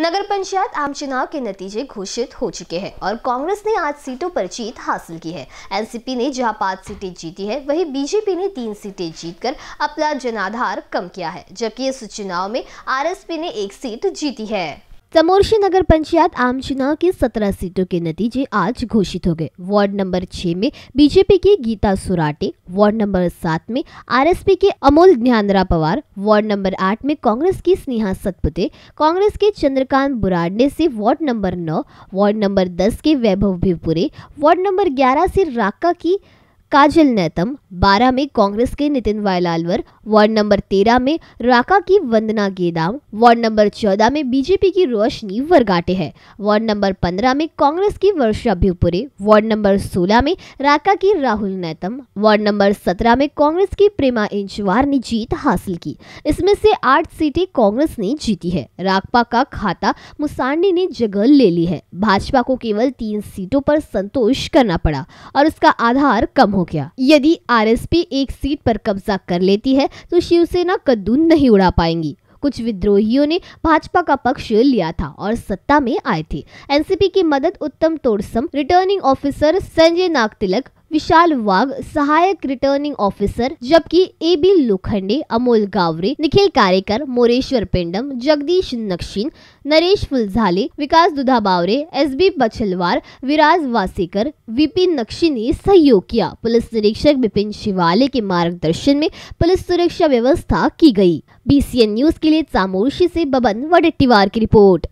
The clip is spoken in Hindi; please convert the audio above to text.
नगर पंचायत आम चुनाव के नतीजे घोषित हो चुके हैं और कांग्रेस ने आठ सीटों पर जीत हासिल की है एनसीपी ने जहां पांच सीटें जीती है वहीं बीजेपी ने तीन सीटें जीतकर अपना जनाधार कम किया है जबकि इस चुनाव में आरएसपी ने एक सीट जीती है तमोरशी नगर पंचायत आम चुनाव के सत्रह सीटों के नतीजे आज घोषित हो गए वार्ड नंबर छह में बीजेपी की गीता सुराटे वार्ड नंबर सात में आरएसपी के अमोल ज्ञानरा पवार वार्ड नंबर आठ में कांग्रेस की स्नेहा सतपुते कांग्रेस के चंद्रकांत बुराडे से वार्ड नंबर नौ वार्ड नंबर दस के वैभव भिवपुरे वार्ड नंबर ग्यारह से राका की काजल नैतम 12 में कांग्रेस के नितिन वायलालवर वार्ड नंबर 13 में राका की वंदना गेदाम वार्ड नंबर 14 में बीजेपी की रोशनी वर्गाटे है वार्ड नंबर 15 में कांग्रेस की वर्षा भिवपुरे वार्ड नंबर 16 में राका की राहुल नैतम वार्ड नंबर 17 में कांग्रेस की प्रेमा इंचवार ने जीत हासिल की इसमें से आठ सीटें कांग्रेस ने जीती है राकपा का खाता मुसांडी ने जगह ले ली है भाजपा को केवल तीन सीटों पर संतोष करना पड़ा और उसका आधार कम हो गया यदि आरएसपी एक सीट पर कब्जा कर लेती है तो शिवसेना कद्दू नहीं उड़ा पाएंगी कुछ विद्रोहियों ने भाजपा का पक्ष लिया था और सत्ता में आए थे एनसीपी की मदद उत्तम तोड़सम रिटर्निंग ऑफिसर संजय नाग तिलक विशाल वाघ सहायक रिटर्निंग ऑफिसर जबकि A B Lokhande Amol Gawre Nikhil Karekar Moreshwar Pendam Jagdish Nakshin Naresh Phuljhale Vikas Dudha Bawre S B Bachhalwar Viraj Wasekar Vipin Nakshi ने सहयोग किया पुलिस निरीक्षक विपिन शिवाले के मार्गदर्शन में पुलिस सुरक्षा व्यवस्था की गई बीसीएन न्यूज के लिए चामोशी से बबन वडट्टीवार की रिपोर्ट